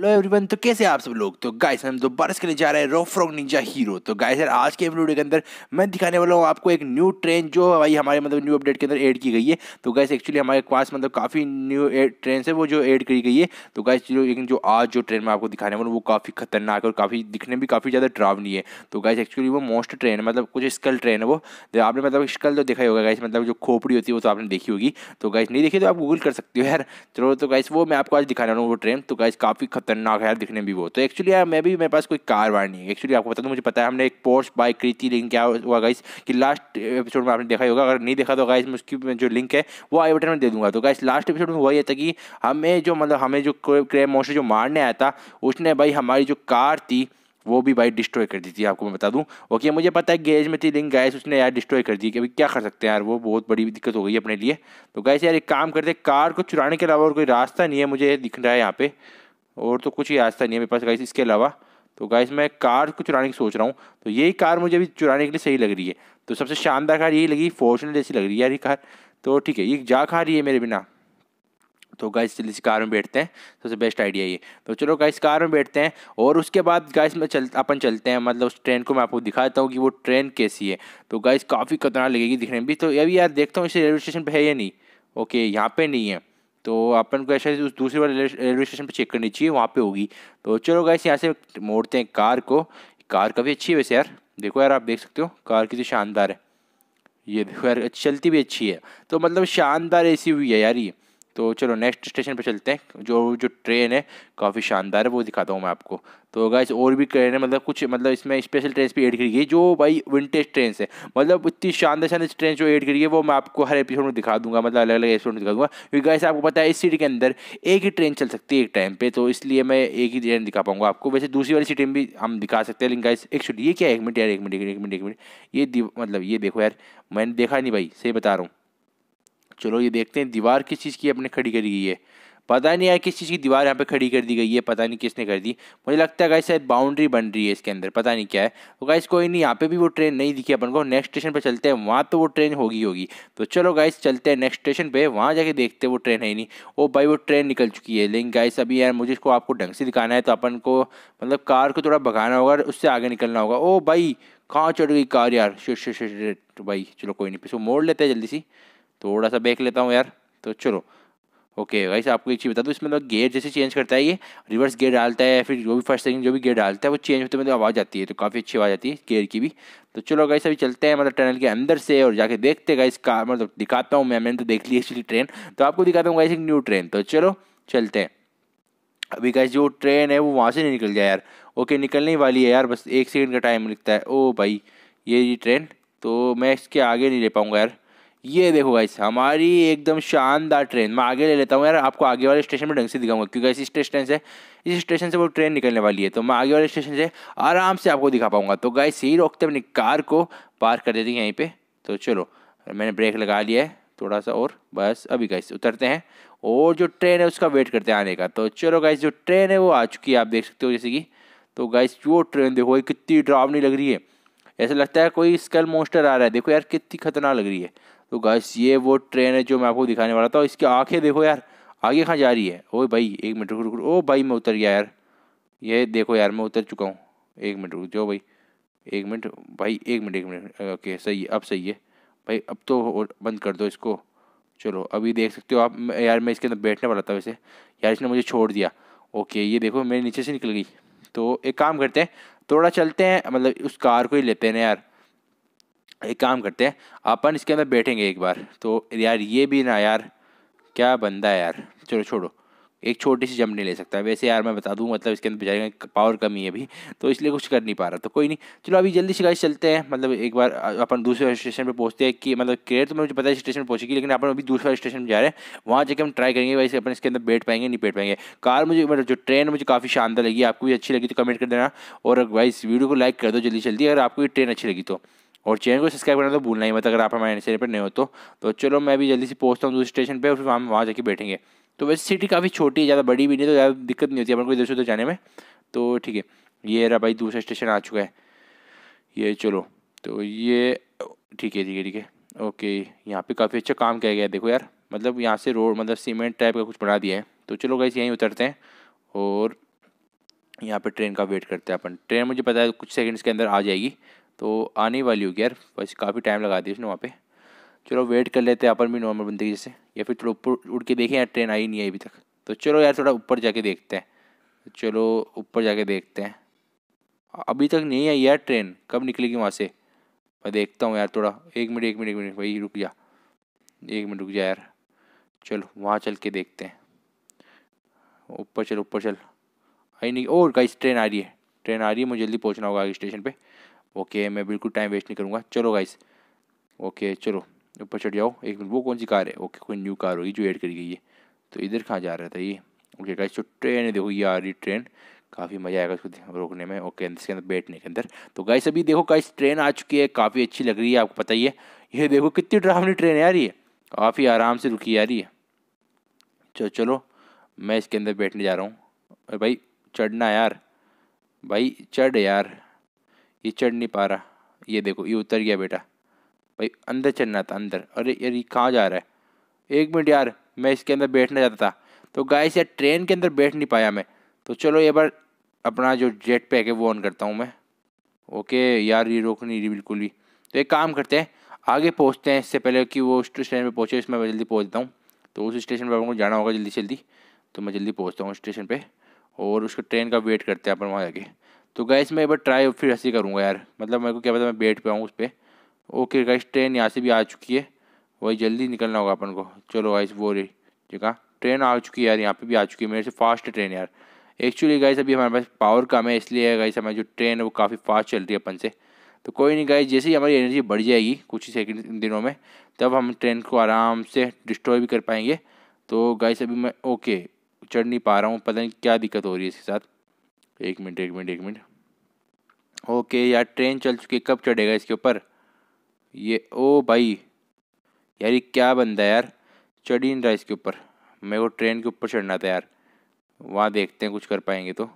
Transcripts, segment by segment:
hello everyone तो कैसे आप सब लोग तो गाइस हम दोबारा इसके लिए जा रहे हैं रो फ्रॉग निंजा हीरो तो गाइस यार आज के वीडियो के अंदर मैं दिखाने वाला हूँ आपको एक न्यू ट्रेन जो भाई हमारे मतलब न्यू अपडेट के अंदर ऐड की गई है तो गाइस एक्चुअली हमारे पास मतलब काफ़ी न्यू ट्रेन है वो जो एड करी गई है तो गाइस लेकिन जो आज जो ट्रेन मैं आपको दिखाने वाला हूँ वो काफ़ी खतरनाक और काफ़ी दिखने भी काफ़ी ज़्यादा ड्रावनी है तो गाइस एक्चुअली वो मोस्ट ट्रेन है मतलब कुछ स्कल ट्रेन है वो तो आपने मतलब स्कल तो देखा होगा गाइस मतलब जो खोपड़ी होती है वो तो आपने देखी होगी तो गाइस नहीं देखी तो आप गूगल कर सकते हो यार चलो तो गाइस वो मैं आपको आज दिखाने वाला हूँ वो ट्रेन तो गाइस काफ़ी खतरनाक है दिखने भी वो तो एक्चुअली यार मैं भी मेरे पास कोई कार वार नहीं है एक्चुअली आपको पता तो मुझे पता है हमने एक पोर्स बाइक खरीदी थी लेकिन क्या हुआ गाइस कि लास्ट एपिसोड में आपने देखा होगा अगर नहीं देखा तो गाइस मैं उसकी जो लिंक है वो आई बटन में दे दूंगा तो गाइस लास्ट एपिसोड में हुआ यह था कि हमें जो मतलब हमें जो क्रेम मोशो जो मारने आया था उसने भाई हमारी जो कार थी वो भी भाई डिस्ट्रॉय कर दी थी आपको मैं बता दूं ओके मुझे पता है गैरेज में थी लिंक गैस उसने यार डिस्ट्रॉय कर दी कि अभी क्या कर सकते हैं यार वो बहुत बड़ी दिक्कत हो गई अपने लिए तो गैस यार एक काम करते कार को चुराने के अलावा और कोई रास्ता नहीं है मुझे दिख रहा है यहाँ पे और तो कुछ ही आस्था नहीं है मेरे पास गाइस इसके अलावा तो गाइस मैं कार को चुराने की सोच रहा हूँ तो यही कार मुझे अभी चुराने के लिए सही लग रही है तो सबसे शानदार कार यही लगी फॉर्चुनर जैसी लग रही है यार कार तो ठीक है ये जा खा रही है मेरे बिना तो गाइस जल्दी से कार में बैठते हैं सबसे बेस्ट आइडिया ये तो चलो गाइस कार में बैठते हैं और उसके बाद गाइस में चल अपन चलते हैं मतलब उस ट्रेन को मैं आपको दिखा देता हूँ कि वो ट्रेन कैसी है तो गाइस काफ़ी खतरनाक लगेगी दिखने में भी तो अभी यार देखता हूँ इसे रेलवे स्टेशन पर है या नहीं ओके यहाँ पर नहीं है तो अपन को ऐसा उस दूसरी बार रेलवे स्टेशन पर चेक करनी चाहिए वहाँ पे होगी तो चलो गैस यहाँ से मोड़ते हैं कार को कार काफ़ी अच्छी है वैसे यार देखो यार आप देख सकते हो कार कितनी शानदार है ये देखो यार चलती भी अच्छी है तो मतलब शानदार ए है यार ये तो चलो नेक्स्ट स्टेशन पे चलते हैं जो जो ट्रेन है काफ़ी शानदार है वो दिखाता हूँ मैं आपको तो गाइस और भी ट्रेन है मतलब कुछ मतलब इसमें स्पेशल ट्रेन भी ऐड करी गई जो भाई विंटेज ट्रेन है मतलब इतनी शानदार शानदार ट्रेन जो ऐड करी है वो मैं आपको हर एपिसोड में दिखा दूंगा मतलब अलग अलग एपिसोड में दिखा दूंगा क्योंकि गाइस आपको पता है इस सिटी के अंदर एक ही ट्रेन चल सकती है एक टाइम पर तो इसलिए मैं एक ही ट्रेन दिखा पाऊंगा आपको वैसे दूसरी वाली सिटी में भी हम दिखा सकते हैं लेकिन गाइस एक्चुअली ये क्या है एक मिनट यार एक मिनट एक मिनट एक मिनट ये मतलब ये देखो यार मैंने देखा नहीं भाई सही बता रहा हूँ चलो ये देखते हैं दीवार किस चीज़ की अपने खड़ी करी गई है पता नहीं यार किस चीज़ की दीवार यहाँ पे खड़ी कर दी गई है पता नहीं किसने कर दी मुझे लगता है गाइस शायद बाउंड्री बन रही है इसके अंदर पता नहीं क्या है तो गाइस कोई नहीं यहाँ पे भी वो ट्रेन नहीं दिखी अपन को नेक्स्ट स्टेशन पे चलते हैं वहाँ तो वो ट्रेन होगी होगी तो चलो गाइस चलते हैं नेक्स्ट स्टेशन पर वहाँ जाके देखते हैं वो ट्रेन है नहीं ओ भाई वो ट्रेन निकल चुकी है लेकिन गाइस अभी यार मुझे इसको आपको ढंग से दिखाना है तो अपन को मतलब कार को थोड़ा भगाना होगा उससे आगे निकलना होगा ओ भाई कहाँ चढ़ गई कार यार शिट शिट शिट भाई चलो कोई नहीं पिछले मोड़ लेते हैं जल्दी सी थोड़ा सा देख लेता हूँ यार तो चलो ओके वैसे आपको एक चीज़ बता दूँ इसमें मतलब गेयर जैसे चेंज करता है ये रिवर्स गेयर डालता है फिर जो भी फर्स्ट सेकंड जो भी गेयर डालता है वो चेंज होते मतलब आवाज़ आती है तो काफ़ी अच्छी आवाज़ आती है गेयर की भी तो चलो गाइस अभी चलते हैं मतलब टनल के अंदर से और जाके देखते गाइस का मतलब दिखाता हूँ मैं मैंने तो देख ली एक्चुअली ट्रेन तो आपको दिखाता हूँ गाइस एक न्यू ट्रेन तो चलो चलते हैं अभी गाइस जो ट्रेन है वो वहाँ से नहीं निकल जाए यार ओके निकलने वाली है यार बस एक सेकेंड का टाइम लगता है ओ भाई ये ट्रेन तो मैं इसके आगे नहीं ले पाऊँगा यार ये देखो गाइस हमारी एकदम शानदार ट्रेन मैं आगे ले लेता हूँ यार आपको आगे वाले स्टेशन में ढंग से दिखाऊंगा क्योंकि इसी स्टेशन से इस स्टेशन से वो ट्रेन निकलने वाली है तो मैं आगे वाले स्टेशन से आराम से आपको दिखा पाऊंगा तो गाइस सही रोकते अपनी कार को पार कर देती है यहीं पर तो चलो मैंने ब्रेक लगा लिया है थोड़ा सा और बस अभी गाइस उतरते हैं और जो ट्रेन है उसका वेट करते हैं आने का तो चलो गाइस जो ट्रेन है वो आ चुकी है आप देख सकते हो जैसे कि तो गाइस जो ट्रेन देखो कितनी ड्रावनी लग रही है ऐसा लगता है कोई स्कल मोस्टर आ रहा है देखो यार कितनी खतरनाक लग रही है तो गाइस ये वो ट्रेन है जो मैं आपको दिखाने वाला था और इसकी आंखें देखो यार आगे कहाँ जा रही है ओ भाई एक मिनट रुक रुक ओ भाई मैं उतर गया यार ये देखो यार मैं उतर चुका हूँ एक मिनट रुक जाओ भाई एक मिनट भाई एक मिनट एक मिनट ओके सही है अब सही है भाई अब तो बंद कर दो इसको चलो अभी देख सकते हो आप यार मैं इसके अंदर बैठने वाला था वैसे यार इसने मुझे छोड़ दिया ओके ये देखो मेरे नीचे से निकल गई तो एक काम करते हैं थोड़ा चलते हैं मतलब उस कार को ही लेते हैं यार एक काम करते हैं अपन इसके अंदर बैठेंगे एक बार तो यार ये भी ना यार क्या बंदा है यार चलो छोड़ो एक छोटी सी जम नहीं ले सकता वैसे यार मैं बता दूँ मतलब इसके अंदर बेचारे का पावर कमी है अभी तो इसलिए कुछ कर नहीं पा रहा तो कोई नहीं चलो अभी जल्दी से गाइस चलते हैं मतलब एक बार अपन दूसरे स्टेशन पे पहुँचते हैं कि मतलब क्रेड तो मुझे पता है स्टेशन पर पहुँचेगी लेकिन अपन अभी दूसरा स्टेशन जा रहे हैं वहाँ जाकर हम ट्राई करेंगे वैसे अपन इसके अंदर बैठ पाएंगे नहीं बैठ पाएंगे कार मुझे मतलब जो ट्रेन मुझे काफ़ी शानदार लगी आपको भी अच्छी लगी तो कमेंट कर देना और वाइस वीडियो को लाइक कर दो जल्दी जल्दी अगर आपको भी ट्रेन अच्छी लगी तो और चैनल को सब्सक्राइब करना तो भूलना ही मत अगर आप हमारे चैनल पर नए हो तो, तो चलो मैं भी जल्दी से पहुँचता हूँ दूसरे स्टेशन पर और फिर हम वहाँ जाके बैठेंगे तो वैसे सिटी काफ़ी छोटी है ज़्यादा बड़ी भी नहीं तो ज़्यादा दिक्कत नहीं होती अपन को इधर से उधर जाने में तो ठीक है ये रहा भाई दूसरा स्टेशन आ चुका है ये चलो तो ये ठीक है ठीक है ठीक है ओके यहाँ पर काफ़ी अच्छा काम किया गया है देखो यार मतलब यहाँ से रोड मतलब सीमेंट टाइप का कुछ बना दिया है तो चलो गाइस यहीं उतरते हैं और यहाँ पर ट्रेन का वेट करते हैं अपन ट्रेन मुझे पता है कुछ सेकेंड्स के अंदर आ जाएगी तो आने वाली होगी यार बस काफ़ी टाइम लगा दी उसने वहाँ पे चलो वेट कर लेते हैं अपन भी नॉर्मल बंदे की जैसे या फिर थोड़ा ऊपर उड़ के देखें यार ट्रेन आई नहीं आई अभी तक तो चलो यार थोड़ा ऊपर जाके देखते हैं चलो ऊपर जाके देखते हैं अभी तक नहीं आई यार ट्रेन कब निकलेगी वहाँ से मैं देखता हूँ यार थोड़ा एक मिनट एक मिनट एक मिनट भाई रुक जा एक मिनट रुक जा यार चलो वहाँ चल के देखते हैं ऊपर चल ऊपर चल आई नहीं और कहीं ट्रेन आ रही है ट्रेन आ रही है मुझे जल्दी पहुँचना होगा आगे स्टेशन पर ओके मैं बिल्कुल टाइम वेस्ट नहीं करूँगा चलो गाइस ओके चलो ऊपर चढ़ जाओ एक मिनट वो कौन सी कार है ओके कोई न्यू कार होगी जो ऐड करी गई है तो इधर कहाँ जा रहा था ये ओके गाइस तो ट्रेन है देखो ये आ रही ट्रेन काफ़ी मज़ा आएगा इसको रोकने में ओके इसके अंदर बैठने के अंदर तो गाइस अभी देखो गाइस ट्रेन आ चुकी है काफ़ी अच्छी लग रही है आपको पता ही है ये देखो कितनी ड्रावनी ट्रेन है यार ये काफ़ी आराम से रुकी जा रही है चलो चलो मैं इसके अंदर बैठने जा रहा हूँ अरे भाई चढ़ना यार भाई चढ़ यार ये चढ़ नहीं पा रहा ये देखो ये उतर गया बेटा भाई अंदर चढ़ना था अंदर अरे यार ये कहाँ जा रहा है एक मिनट यार मैं इसके अंदर बैठना चाहता था तो गाय यार ट्रेन के अंदर बैठ नहीं पाया मैं तो चलो ये बार अपना जो जेट पैक है वो ऑन करता हूँ मैं ओके यार ये रोक नहीं रही बिल्कुल भी तो एक काम करते हैं आगे पहुँचते हैं इससे पहले कि वो स्टेशन पर पहुँचे इसमें मैं जल्दी पहुँचता हूँ तो उस स्टेशन पर हमको जाना होगा जल्दी जल्दी तो मैं जल्दी पहुँचता हूँ स्टेशन पर और उसको ट्रेन का वेट करते हैं अपन वहाँ जाके तो गैस मैं एक बार ट्राई फिर ऐसे करूँगा यार मतलब मेरे को क्या पता मैं बेट पे आऊँ उस पर ओके गैस ट्रेन यहाँ से भी आ चुकी है वही जल्दी निकलना होगा अपन को चलो गाइस वो रही ठीक है ट्रेन आ चुकी है यार यहाँ पे भी आ चुकी है मेरे से फास्ट ट्रेन यार एक्चुअली गाइस अभी हमारे पास पावर कम है इसलिए गाइस हमारी जो ट्रेन है वो काफ़ी फास्ट चल रही है अपन से तो कोई नहीं गाइस जैसे ही हमारी एनर्जी बढ़ जाएगी कुछ ही सेकंड दिनों में तब हम ट्रेन को आराम से डिस्ट्रॉय भी कर पाएंगे तो गाइस अभी मैं ओके चढ़ नहीं पा रहा हूँ पता नहीं क्या दिक्कत हो रही है इसके साथ एक मिनट एक मिनट एक मिनट ओके यार ट्रेन चल चुकी है कब चढ़ेगा इसके ऊपर ये ओ भाई यार ये क्या बंदा यार चढ़ ही नहीं रहा इसके ऊपर मेरे को ट्रेन के ऊपर चढ़ना था यार वहाँ देखते हैं कुछ कर पाएंगे तो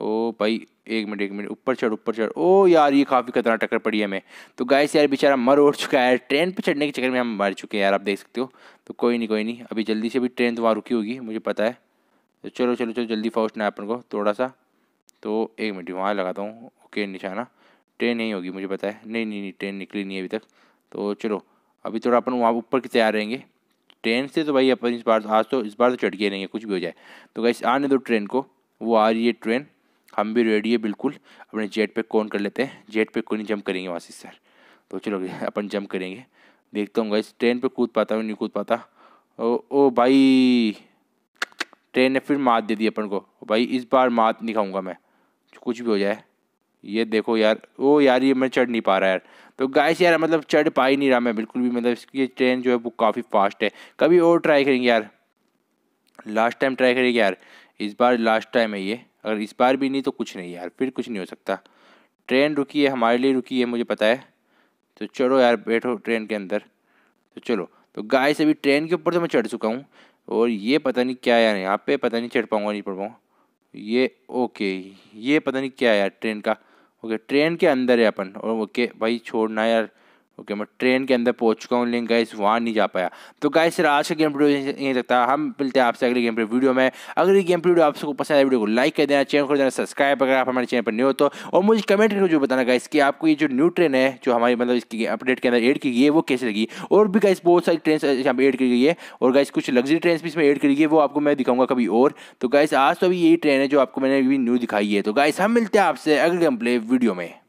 ओ भाई एक मिनट एक मिनट ऊपर चढ़ ऊपर चढ़ ओ यार ये काफ़ी खतरनाक टक्कर पड़ी है हमें तो गाय से यार बेचारा मर उड़ चुका है ट्रेन पर चढ़ने के चक्कर में हम मर चुके हैं यार आप देख सकते हो तो कोई नहीं कोई नहीं अभी जल्दी से अभी ट्रेन तो वहाँ रुकी होगी मुझे पता है तो चलो चलो चलो जल्दी फाउस्ट ना अपन को थोड़ा सा तो एक मिनट वहाँ लगाता हूँ ओके निशाना ट्रेन नहीं होगी मुझे पता है नहीं नहीं नहीं ट्रेन निकली नहीं अभी तक तो चलो अभी थोड़ा अपन वहाँ ऊपर की तैयार रहेंगे ट्रेन से तो भाई अपन इस बार आज तो इस बार तो चढ़ के रहेंगे कुछ भी हो जाए तो कैसे आने दो ट्रेन को वो आ रही है ट्रेन हम भी रेडी है बिल्कुल अपने जेट पे कौन कर लेते हैं जेट पे कोई नहीं जंप करेंगे वहाँ से सर तो चलो अपन जंप करेंगे देखता हूँ गाइस ट्रेन पे कूद पाता हूँ नहीं कूद पाता ओ ओ भाई ट्रेन ने फिर मात दे दी अपन को भाई इस बार मात नहीं खाऊंगा मैं कुछ भी हो जाए ये देखो यार ओ यार ये मैं चढ़ नहीं पा रहा यार तो गाय यार मतलब चढ़ पा ही नहीं रहा मैं बिल्कुल भी मतलब इसकी ट्रेन जो है वो काफ़ी फास्ट है कभी और ट्राई करेंगे यार लास्ट टाइम ट्राई करेंगे यार इस बार लास्ट टाइम है ये अगर इस बार भी नहीं तो कुछ नहीं यार फिर कुछ नहीं हो सकता ट्रेन रुकी है हमारे लिए रुकी है मुझे पता है तो चलो यार बैठो ट्रेन के अंदर तो चलो तो गाय से अभी ट्रेन के ऊपर तो मैं चढ़ चुका हूँ और ये पता नहीं क्या यार यहाँ पे पता नहीं चढ़ पाऊँगा नहीं पढ़ पाऊँगा ये ओके ये पता नहीं क्या यार ट्रेन का ओके ट्रेन के अंदर है अपन और ओके भाई छोड़ना यार ओके मैं ट्रेन के अंदर पहुंच चुका हूँ लेकिन गाइस वहाँ नहीं जा पाया तो गाइस आज का गेम वीडियो यही लगता हम मिलते हैं आपसे अगले गेम प्ले वीडियो में अगर ये गेम प्ले वीडियो आपको पसंद है वीडियो को लाइक कर देना चैनल कर देना सब्सक्राइब अगर आप हमारे चैनल पर नहीं हो तो और मुझे कमेंट करके जो बताना गाइस कि आपको ये जो न्यू ट्रेन है जो हमारी मतलब इसकी अपडेट के अंदर एड की गई है वो कैसे लगी और भी गाइस बहुत सारी ट्रेन यहाँ पर एड की गई है और गाइस कुछ लग्जरी ट्रेन भी इसमें एड करी गई है वो आपको मैं दिखाऊंगा कभी और तो गाइस आज तो अभी यही ट्रेन है जो आपको मैंने अभी न्यू दिखाई है तो गाइस हम मिलते हैं आपसे अगले गेम प्ले वीडियो में